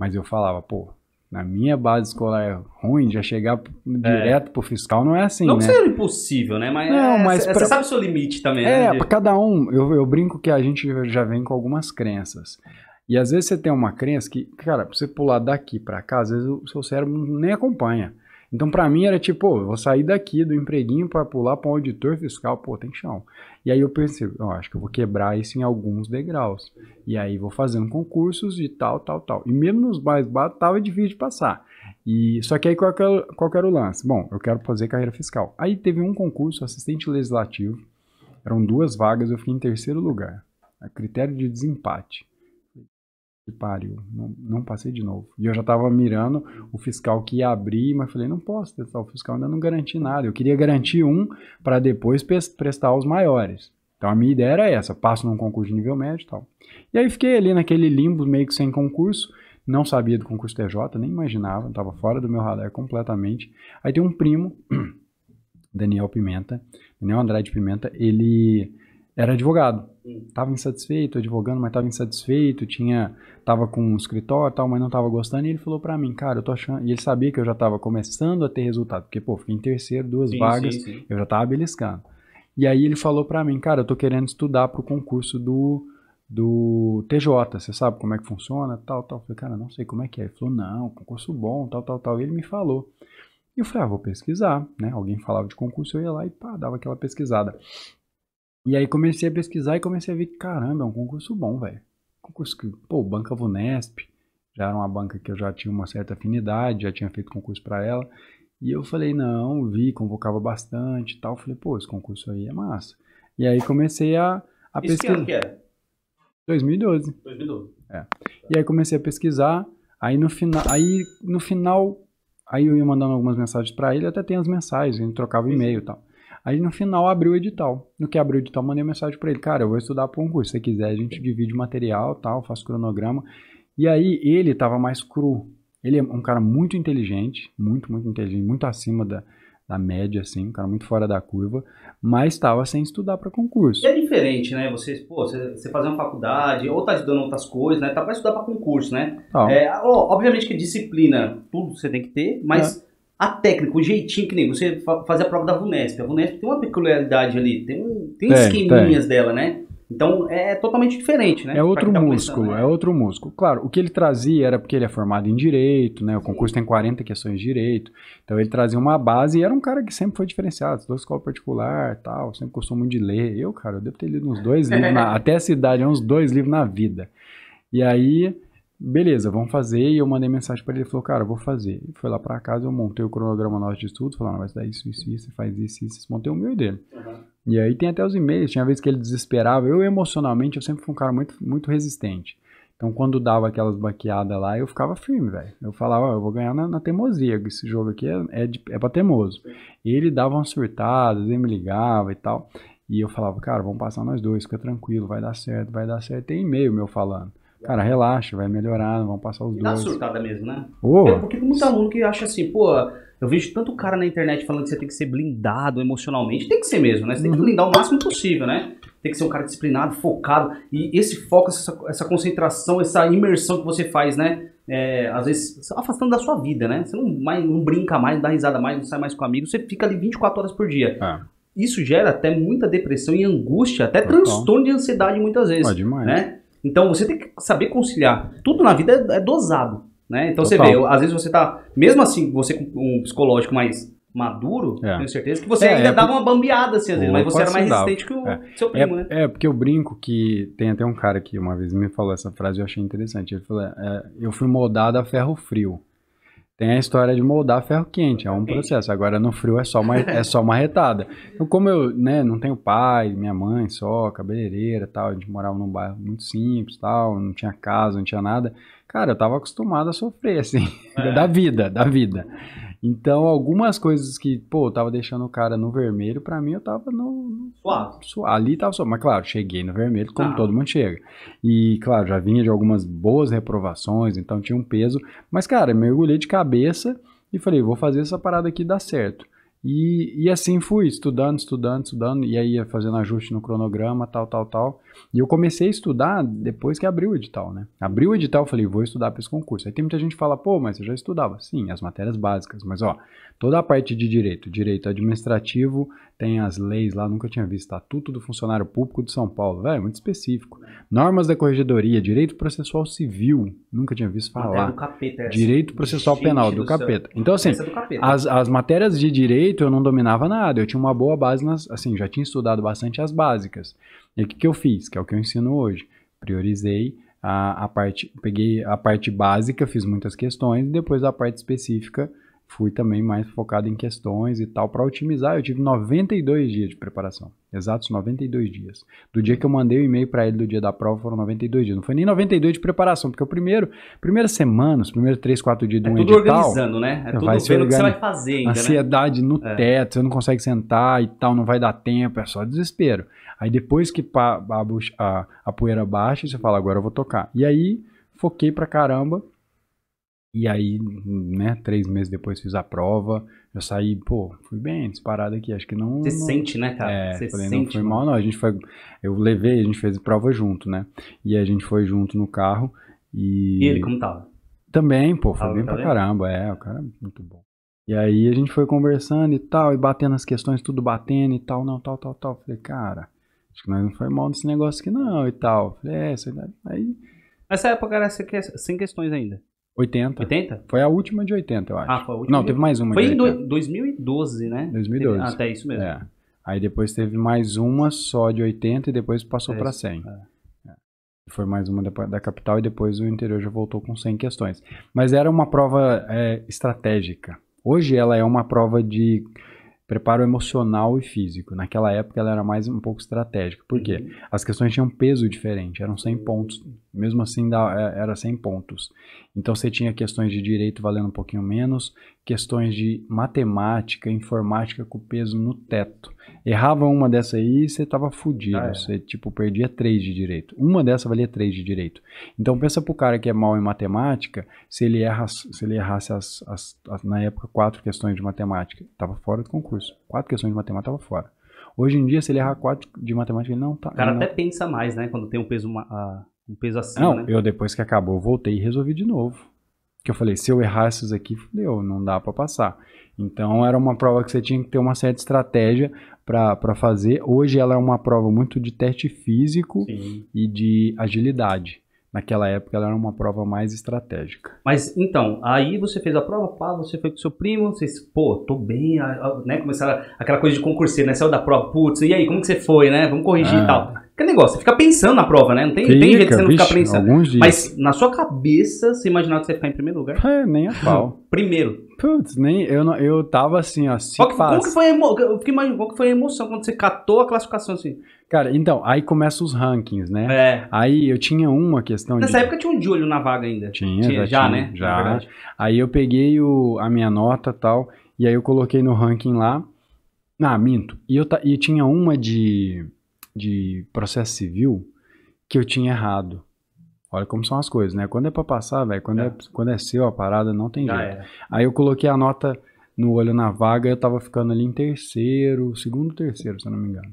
Mas eu falava, pô, na minha base escolar é ruim, já chegar é. direto é. pro fiscal não é assim, não né? Não seria impossível, né? Mas, não, é, mas é, é, você pra... sabe o seu limite também, é, né? cada um, eu, eu brinco que a gente já vem com algumas crenças. E às vezes você tem uma crença que, cara, pra você pular daqui para cá, às vezes o seu cérebro nem acompanha. Então, para mim, era tipo, pô, vou sair daqui do empreguinho para pular para um auditor fiscal, pô, tem chão. E aí eu pensei, oh, acho que eu vou quebrar isso em alguns degraus. E aí vou fazendo concursos de tal, tal, tal. E mesmo nos mais baixos, tava difícil de passar. E só que aí qual, qual era o lance? Bom, eu quero fazer carreira fiscal. Aí teve um concurso, assistente legislativo, eram duas vagas, eu fiquei em terceiro lugar. A critério de desempate páreo, pariu, não, não passei de novo. E eu já estava mirando o fiscal que ia abrir, mas falei, não posso testar o fiscal, ainda não garanti nada. Eu queria garantir um para depois prestar os maiores. Então a minha ideia era essa, passo num concurso de nível médio e tal. E aí fiquei ali naquele limbo, meio que sem concurso, não sabia do concurso TJ, nem imaginava, estava fora do meu radar completamente. Aí tem um primo, Daniel Pimenta, Daniel Andrade Pimenta, ele era advogado. Hum. Tava insatisfeito, advogando, mas tava insatisfeito, tinha, tava com um escritório e tal, mas não tava gostando, e ele falou para mim, cara, eu tô achando, e ele sabia que eu já tava começando a ter resultado, porque, pô, fui em terceiro, duas sim, vagas, sim, sim. eu já tava beliscando. E aí ele falou para mim, cara, eu tô querendo estudar pro concurso do, do TJ, você sabe como é que funciona, tal, tal. Eu falei, cara, não sei como é que é. Ele falou, não, concurso bom, tal, tal, tal. E ele me falou. E eu falei, ah, vou pesquisar, né? Alguém falava de concurso, eu ia lá e pá, dava aquela pesquisada. E aí comecei a pesquisar e comecei a ver que, caramba, é um concurso bom, velho. Concurso que, pô, Banca Vunesp, já era uma banca que eu já tinha uma certa afinidade, já tinha feito concurso para ela. E eu falei, não, vi, convocava bastante e tal. Falei, pô, esse concurso aí é massa. E aí comecei a, a Isso pesquisar. Que ano que é? 2012. 2012. É. E aí comecei a pesquisar. Aí no final, aí no final, aí eu ia mandando algumas mensagens para ele, até tem as mensagens, a gente trocava e-mail e tal. Aí no final abriu o edital. No que abriu o edital, mandei mensagem para ele: Cara, eu vou estudar para um curso. Se você quiser, a gente divide material, tal, faço cronograma. E aí ele estava mais cru. Ele é um cara muito inteligente, muito, muito inteligente, muito acima da, da média, assim, um cara muito fora da curva, mas estava sem estudar para concurso. E é diferente, né? Você, pô, você, você fazer uma faculdade, ou tá estudando outras coisas, né? Tá para estudar para concurso, né? Ah. É, ó, obviamente que disciplina, tudo você tem que ter, mas. É a técnica, o jeitinho que nem você fazer a prova da VUNESP. A VUNESP tem uma peculiaridade ali, tem, tem, tem esqueminhas tem. dela, né? Então é totalmente diferente, né? É outro tá músculo, né? é outro músculo. Claro, o que ele trazia era porque ele é formado em direito, né? O concurso tem 40 questões de direito. Então ele trazia uma base e era um cara que sempre foi diferenciado, estudou escola particular tal, sempre gostou muito de ler. Eu, cara, eu devo ter lido uns dois livros, na, até essa idade, uns dois livros na vida. E aí Beleza, vamos fazer. E eu mandei mensagem para ele, ele falou, cara, vou fazer. E foi lá para casa, eu montei o cronograma nosso de estudo, falando, ah, vai dar isso, isso, isso, faz isso, isso, montei o meu e dele. Uhum. E aí tem até os e-mails, tinha vez que ele desesperava. Eu emocionalmente, eu sempre fui um cara muito, muito resistente. Então, quando dava aquelas baqueadas lá, eu ficava firme, velho. Eu falava, eu vou ganhar na, na teimosia, esse jogo aqui é, é, de, é pra teimoso. E ele dava umas surtadas, ele me ligava e tal. E eu falava, cara, vamos passar nós dois, fica tranquilo, vai dar certo, vai dar certo. Tem e-mail meu falando. Cara, relaxa, vai melhorar, vão passar os e dois. Dá surtada mesmo, né? Oh. É porque tem muito aluno que acha assim, pô, eu vejo tanto cara na internet falando que você tem que ser blindado emocionalmente. Tem que ser mesmo, né? Você tem que uhum. blindar o máximo possível, né? Tem que ser um cara disciplinado, focado. E esse foco, essa, essa concentração, essa imersão que você faz, né? É, às vezes afastando da sua vida, né? Você não, mais, não brinca mais, não dá risada mais, não sai mais com amigos. Você fica ali 24 horas por dia. É. Isso gera até muita depressão e angústia, até Total. transtorno de ansiedade muitas vezes. Pode demais. Né? Então você tem que saber conciliar. Tudo na vida é, é dosado, né? Então Total. você vê, às vezes você tá, mesmo assim, você com um psicológico mais maduro, é. tenho certeza que você é, ainda é, dava uma bambeada assim, às vezes, mas você era mais resistente que o é. seu é, primo, né? É, porque eu brinco que tem até um cara que uma vez me falou essa frase e eu achei interessante. Ele falou: "Eu fui moldado a ferro frio". Tem a história de moldar ferro quente, é um processo. Agora no frio é só uma, é só uma retada. Então, como eu né, não tenho pai, minha mãe só, cabeleireira tal, a gente morava num bairro muito simples tal, não tinha casa, não tinha nada. Cara, eu tava acostumado a sofrer, assim, é. da vida, da vida. Então, algumas coisas que, pô, eu tava deixando o cara no vermelho, para mim eu tava no. suave. Ali tava suave. Mas, claro, cheguei no vermelho, como ah. todo mundo chega. E, claro, já vinha de algumas boas reprovações, então tinha um peso. Mas, cara, mergulhei de cabeça e falei, vou fazer essa parada aqui dar certo. E, e assim fui, estudando, estudando, estudando, e aí ia fazendo ajuste no cronograma, tal, tal, tal. E eu comecei a estudar depois que abriu o edital, né? Abriu o edital, eu falei, vou estudar para esse concurso. Aí tem muita gente que fala, pô, mas eu já estudava. Sim, as matérias básicas, mas ó, toda a parte de direito, direito administrativo, tem as leis lá, nunca tinha visto, Estatuto tá? do Funcionário Público de São Paulo, velho, muito específico. Normas da Corregedoria, Direito Processual Civil, nunca tinha visto falar. É do capeta, Direito Processual Penal, do, do capeta. Então, assim, é capeta. As, as matérias de direito eu não dominava nada, eu tinha uma boa base, nas, assim, já tinha estudado bastante as básicas. E o que, que eu fiz, que é o que eu ensino hoje? Priorizei a, a parte, peguei a parte básica, fiz muitas questões, e depois a parte específica fui também mais focado em questões e tal. Para otimizar, eu tive 92 dias de preparação. Exatos 92 dias. Do dia que eu mandei o e-mail para ele do dia da prova foram 92 dias. Não foi nem 92 de preparação, porque o primeiro, primeira semana, os primeiros 3, 4 dias de é um tudo organizando, né? É, é tudo vai vendo o que você vai fazer ainda, né? Ansiedade né? no é. teto, você não consegue sentar e tal, não vai dar tempo, é só desespero. Aí depois que a, a, a poeira baixa, você fala, agora eu vou tocar. E aí, foquei pra caramba e aí, né, três meses depois fiz a prova, eu saí, pô, fui bem disparado aqui, acho que não... Você não... sente, né, cara? É, Você falei, sente, não foi mal não, a gente foi, eu levei, a gente fez a prova junto, né, e a gente foi junto no carro e... E ele, como tava? Também, pô, foi tava, bem tá pra bem? caramba, é, o cara é muito bom. E aí a gente foi conversando e tal, e batendo as questões, tudo batendo e tal, não, tal, tal, tal, falei, cara, acho que nós não foi mal nesse negócio aqui não e tal, falei, é, é aí... Nessa época era sem questões ainda? 80. 80? Foi a última de 80, eu acho. Ah, foi a última. Não, de... teve mais uma. Foi em 2012, né? 2012. Até isso mesmo. É. Aí depois teve mais uma só de 80 e depois passou é para 100. É. é. Foi mais uma da, da, capital e depois o interior já voltou com 100 questões. Mas era uma prova é, estratégica. Hoje ela é uma prova de preparo emocional e físico. Naquela época ela era mais um pouco estratégica. Por quê? Uhum. As questões tinham peso diferente, eram 100 pontos. Mesmo assim é, era 100 pontos. Então você tinha questões de direito valendo um pouquinho menos, questões de matemática, informática com peso no teto. Errava uma dessa aí, você tava fudido, ah, é. você tipo perdia três de direito. Uma dessa valia três de direito. Então pensa pro cara que é mal em matemática, se ele erra, se ele errasse as, as, as, na época quatro questões de matemática, tava fora do concurso. Quatro questões de matemática tava fora. Hoje em dia, se ele errar quatro de matemática, ele não tá. O cara até pensa mais, né? Quando tem um peso. Uma, a... Ah, um peso acima. Não, né? eu depois que acabou, voltei e resolvi de novo. Que eu falei, se eu errar esses aqui, fudeu, não dá para passar. Então era uma prova que você tinha que ter uma certa estratégia para fazer. Hoje ela é uma prova muito de teste físico Sim. e de agilidade. Naquela época ela era uma prova mais estratégica. Mas então, aí você fez a prova, pá, você foi com seu primo, vocês, pô, tô bem, né? Começaram aquela coisa de concurseiro, né? Saiu da prova, putz, e aí, como que você foi, né? Vamos corrigir ah. e tal. Que negócio, você fica pensando na prova, né? Não tem, fica, tem jeito de você não ficar pensando. Mas na sua cabeça, você imaginar que você ia ficar em primeiro lugar? É, nem a pau. Primeiro. Putz, nem eu, não, eu tava assim, ó. Se que, como, que foi emo, qual que foi a emoção quando você catou a classificação assim? Cara, então, aí começam os rankings, né? É. Aí eu tinha uma questão. Nessa de... época tinha um de olho na vaga ainda. Tinha, tinha já, já tinha, né? Já. Aí eu peguei o, a minha nota tal, e aí eu coloquei no ranking lá. Ah, minto. E, eu, e tinha uma de de processo civil que eu tinha errado. Olha como são as coisas, né? Quando é para passar, velho, quando é. é. quando é seu a parada, não tem Já jeito. Era. Aí eu coloquei a nota no olho na vaga, eu tava ficando ali em terceiro, segundo, terceiro, se eu não me engano.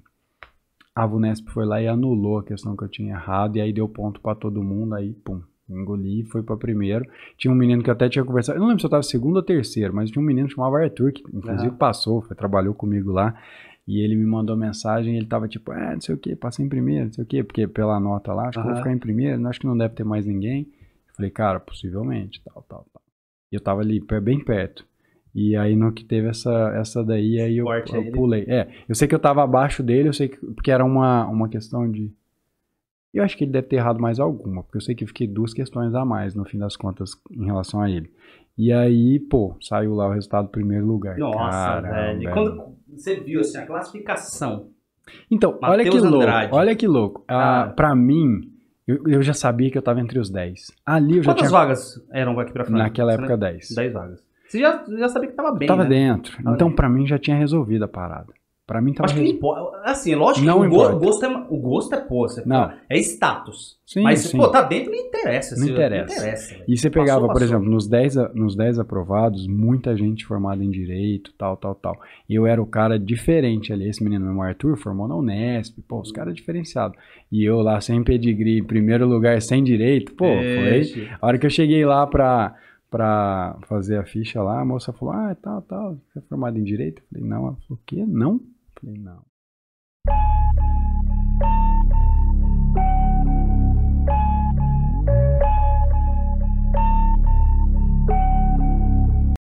A Vunesp foi lá e anulou a questão que eu tinha errado, e aí deu ponto para todo mundo, aí pum, engoli, e foi para primeiro. Tinha um menino que eu até tinha conversado, eu não lembro se eu tava segundo ou terceiro, mas tinha um menino chamado Arthur, que inclusive uhum. passou, foi, trabalhou comigo lá, e ele me mandou mensagem ele tava tipo, é, não sei o que, passei em primeiro, não sei o que, porque pela nota lá, acho uhum. que vou ficar em primeiro, acho que não deve ter mais ninguém. Eu falei, cara, possivelmente, tal, tal, tal. E eu tava ali bem perto. E aí no que teve essa, essa daí, aí eu, eu pulei. É, eu sei que eu tava abaixo dele, eu sei que. Porque era uma, uma questão de eu acho que ele deve ter errado mais alguma, porque eu sei que eu fiquei duas questões a mais no fim das contas em relação a ele. E aí, pô, saiu lá o resultado primeiro lugar. Nossa, Caramba, velho. velho. Quando você viu assim, a classificação. Então, Mateus olha que louco. Andrade. Olha que louco. Ah, ah pra mim, eu, eu, já sabia que eu tava entre os 10. Ali eu já Quantas tinha... vagas eram aqui pra frente? Naquela época, 10. 10 vagas. Você já, já sabia que tava bem. Eu tava né? dentro. Tava então, para mim, já tinha resolvido a parada. Pra mim tá Acho que não importa. Assim, lógico não que o importa. gosto, é, o gosto é pô, você não. é status. Sim, mas sim. pô, tá dentro não interessa. Não interessa. Assim, não interessa e você pegava, passou, por exemplo, nos 10, nos aprovados, muita gente formada em direito, tal, tal, tal. E eu era o cara diferente ali. Esse menino, meu Arthur, formou na Unesp, pô, os uhum. caras diferenciados. E eu lá sem pedigree, primeiro lugar, sem direito, pô, foi. A hora que eu cheguei lá pra para fazer a ficha lá, a moça falou, ah, é tal, tal, você é formado em direito? Eu falei, não. Ela falou, o quê? Não? Play